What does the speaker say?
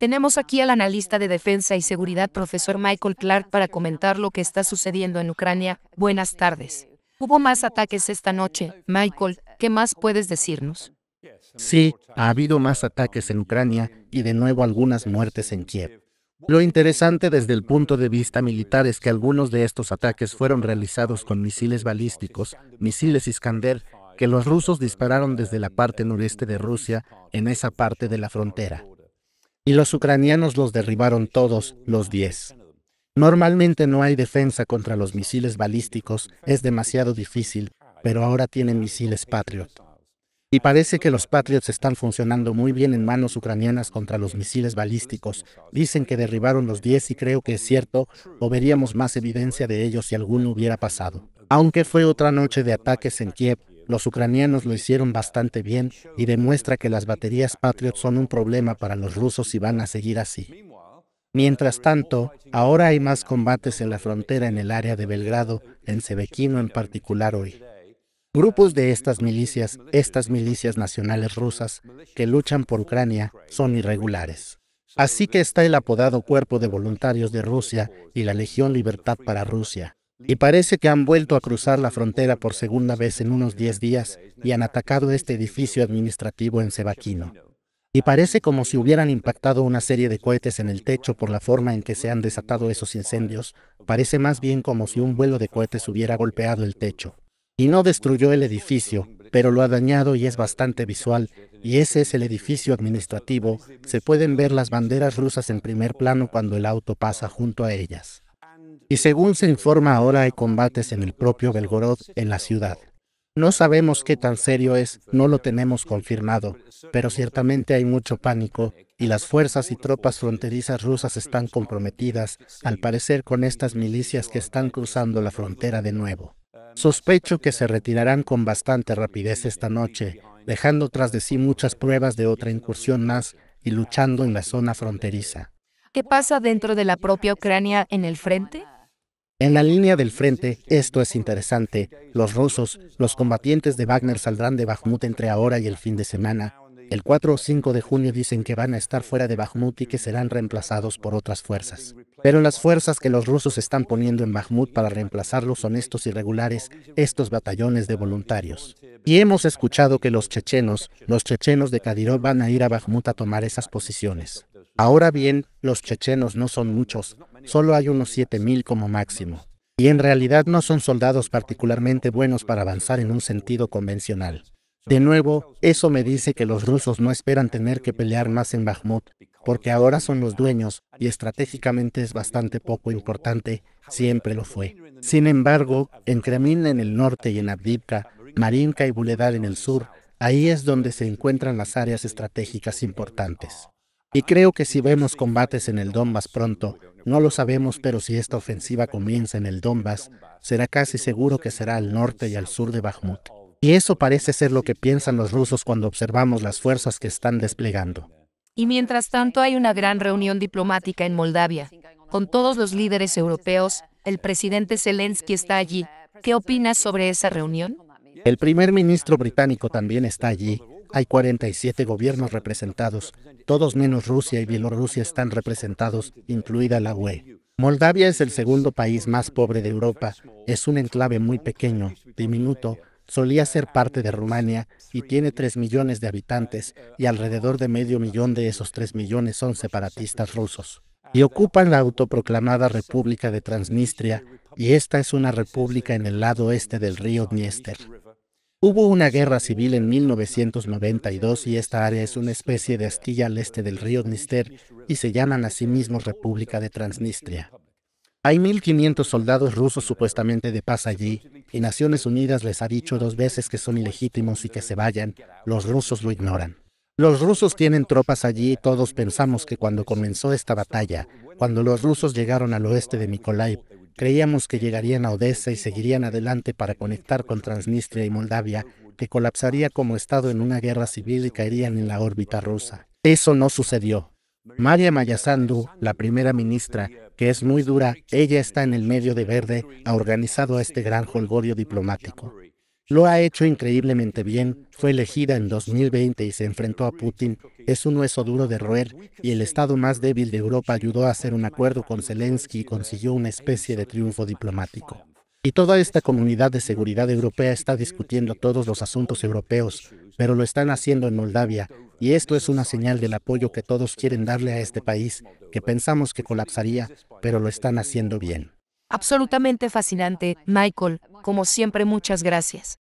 Tenemos aquí al analista de defensa y seguridad profesor Michael Clark para comentar lo que está sucediendo en Ucrania. Buenas tardes. Hubo más ataques esta noche. Michael, ¿qué más puedes decirnos? Sí, ha habido más ataques en Ucrania y de nuevo algunas muertes en Kiev. Lo interesante desde el punto de vista militar es que algunos de estos ataques fueron realizados con misiles balísticos, misiles Iskander, que los rusos dispararon desde la parte noreste de Rusia, en esa parte de la frontera y los ucranianos los derribaron todos, los 10. Normalmente no hay defensa contra los misiles balísticos, es demasiado difícil, pero ahora tienen misiles Patriot. Y parece que los Patriots están funcionando muy bien en manos ucranianas contra los misiles balísticos. Dicen que derribaron los 10 y creo que es cierto, o veríamos más evidencia de ello si alguno hubiera pasado. Aunque fue otra noche de ataques en Kiev, los ucranianos lo hicieron bastante bien y demuestra que las baterías Patriot son un problema para los rusos y van a seguir así. Mientras tanto, ahora hay más combates en la frontera en el área de Belgrado, en Sebekino, en particular hoy. Grupos de estas milicias, estas milicias nacionales rusas, que luchan por Ucrania, son irregulares. Así que está el apodado Cuerpo de Voluntarios de Rusia y la Legión Libertad para Rusia, y parece que han vuelto a cruzar la frontera por segunda vez en unos 10 días y han atacado este edificio administrativo en Sebaquino. Y parece como si hubieran impactado una serie de cohetes en el techo por la forma en que se han desatado esos incendios, parece más bien como si un vuelo de cohetes hubiera golpeado el techo. Y no destruyó el edificio, pero lo ha dañado y es bastante visual, y ese es el edificio administrativo, se pueden ver las banderas rusas en primer plano cuando el auto pasa junto a ellas. Y según se informa ahora hay combates en el propio Belgorod en la ciudad. No sabemos qué tan serio es, no lo tenemos confirmado, pero ciertamente hay mucho pánico y las fuerzas y tropas fronterizas rusas están comprometidas, al parecer con estas milicias que están cruzando la frontera de nuevo. Sospecho que se retirarán con bastante rapidez esta noche, dejando tras de sí muchas pruebas de otra incursión más y luchando en la zona fronteriza. ¿Qué pasa dentro de la propia Ucrania en el frente? En la línea del frente, esto es interesante. Los rusos, los combatientes de Wagner saldrán de Bakhmut entre ahora y el fin de semana. El 4 o 5 de junio dicen que van a estar fuera de Bakhmut y que serán reemplazados por otras fuerzas. Pero las fuerzas que los rusos están poniendo en Bakhmut para reemplazarlos son estos irregulares, estos batallones de voluntarios. Y hemos escuchado que los chechenos, los chechenos de Kadyrov van a ir a Bakhmut a tomar esas posiciones. Ahora bien, los chechenos no son muchos, solo hay unos 7.000 como máximo. Y en realidad no son soldados particularmente buenos para avanzar en un sentido convencional. De nuevo, eso me dice que los rusos no esperan tener que pelear más en Bakhmut, porque ahora son los dueños y estratégicamente es bastante poco importante, siempre lo fue. Sin embargo, en Kremlin en el norte y en Abdivka, Marinka y Buledar en el sur, ahí es donde se encuentran las áreas estratégicas importantes. Y creo que si vemos combates en el Donbass pronto, no lo sabemos, pero si esta ofensiva comienza en el Donbass, será casi seguro que será al norte y al sur de Bakhmut. Y eso parece ser lo que piensan los rusos cuando observamos las fuerzas que están desplegando. Y mientras tanto hay una gran reunión diplomática en Moldavia, con todos los líderes europeos, el presidente Zelensky está allí. ¿Qué opinas sobre esa reunión? El primer ministro británico también está allí, hay 47 gobiernos representados. Todos menos Rusia y Bielorrusia están representados, incluida la UE. Moldavia es el segundo país más pobre de Europa. Es un enclave muy pequeño, diminuto. Solía ser parte de Rumania y tiene 3 millones de habitantes y alrededor de medio millón de esos 3 millones son separatistas rusos. Y ocupan la autoproclamada República de Transnistria y esta es una república en el lado este del río Dniester. Hubo una guerra civil en 1992 y esta área es una especie de astilla al este del río Dnister y se llaman a sí mismos República de Transnistria. Hay 1.500 soldados rusos supuestamente de paz allí y Naciones Unidas les ha dicho dos veces que son ilegítimos y que se vayan. Los rusos lo ignoran. Los rusos tienen tropas allí y todos pensamos que cuando comenzó esta batalla, cuando los rusos llegaron al oeste de Mykolaiv, Creíamos que llegarían a Odessa y seguirían adelante para conectar con Transnistria y Moldavia, que colapsaría como Estado en una guerra civil y caerían en la órbita rusa. Eso no sucedió. Maria Mayasandu, la primera ministra, que es muy dura, ella está en el medio de verde, ha organizado este gran holgorio diplomático. Lo ha hecho increíblemente bien, fue elegida en 2020 y se enfrentó a Putin. Es un hueso duro de roer y el estado más débil de Europa ayudó a hacer un acuerdo con Zelensky y consiguió una especie de triunfo diplomático. Y toda esta comunidad de seguridad europea está discutiendo todos los asuntos europeos, pero lo están haciendo en Moldavia, y esto es una señal del apoyo que todos quieren darle a este país, que pensamos que colapsaría, pero lo están haciendo bien. Absolutamente fascinante, Michael. Como siempre, muchas gracias.